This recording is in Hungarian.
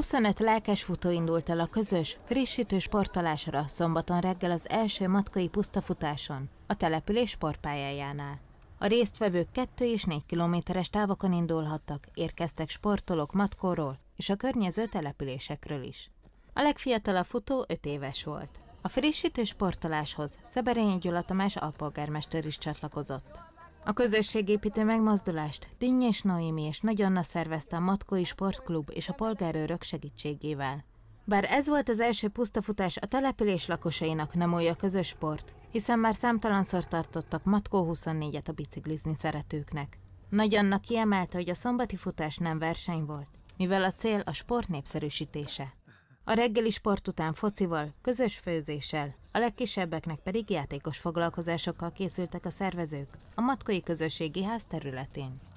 25 lelkes futó indult el a közös, frissítő sportolásra szombaton reggel az első matkai pusztafutáson, a település sportpályájánál. A résztvevők 2 és 4 kilométeres távokon indulhattak, érkeztek sportolók Matkóról és a környező településekről is. A legfiatalabb futó 5 éves volt. A frissítő sportoláshoz Szeberényi Gyula Tamás alpolgármester is csatlakozott. A közösségépítő megmozdulást Dinny és Noémi és Nagy Anna szervezte a Matkói Sportklub és a polgárőrök segítségével. Bár ez volt az első pusztafutás, a település lakosainak nem olyan közös sport, hiszen már számtalanszor tartottak Matkó 24-et a biciklizni szeretőknek. Nagy Anna kiemelte, hogy a szombati futás nem verseny volt, mivel a cél a sport népszerűsítése. A reggeli sport után focival, közös főzéssel, a legkisebbeknek pedig játékos foglalkozásokkal készültek a szervezők a Matkai Közösségi Ház területén.